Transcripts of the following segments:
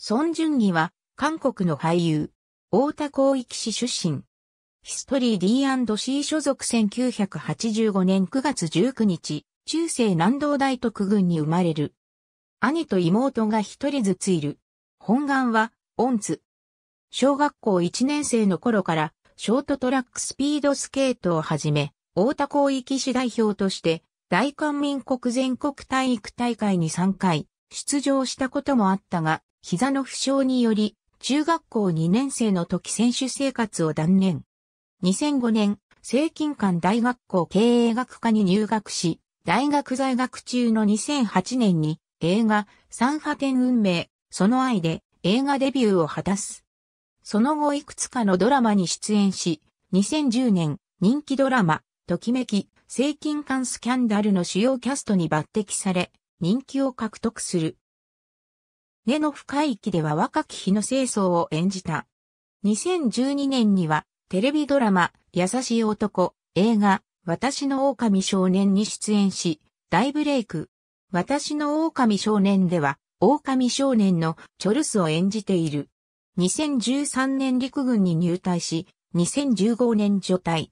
ソン・ジュンギは、韓国の俳優、大田広域市出身。ヒストリー D&C 所属1985年9月19日、中世南道大徳郡に生まれる。兄と妹が一人ずついる。本願は、オンツ。小学校1年生の頃から、ショートトラックスピードスケートをはじめ、大田広域市代表として、大韓民国全国体育大会に3回、出場したこともあったが、膝の負傷により、中学校2年生の時選手生活を断念。2005年、聖金館大学校経営学科に入学し、大学在学中の2008年に映画、三波天運命、その愛で映画デビューを果たす。その後いくつかのドラマに出演し、2010年、人気ドラマ、ときめき、聖金館スキャンダルの主要キャストに抜擢され、人気を獲得する。根の深い木では若き日の清掃を演じた。2012年には、テレビドラマ、優しい男、映画、私の狼少年に出演し、大ブレイク。私の狼少年では、狼少年のチョルスを演じている。2013年陸軍に入隊し、2015年除隊。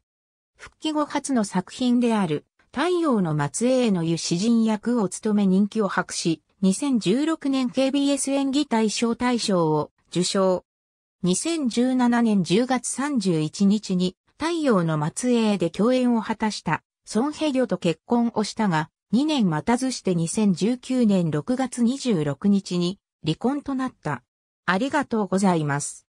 復帰後初の作品である、太陽の末裔への湯詩人役を務め人気を博し、2016年 KBS 演技大賞大賞を受賞。2017年10月31日に太陽の末裔で共演を果たしたソンヘリョと結婚をしたが、2年待たずして2019年6月26日に離婚となった。ありがとうございます。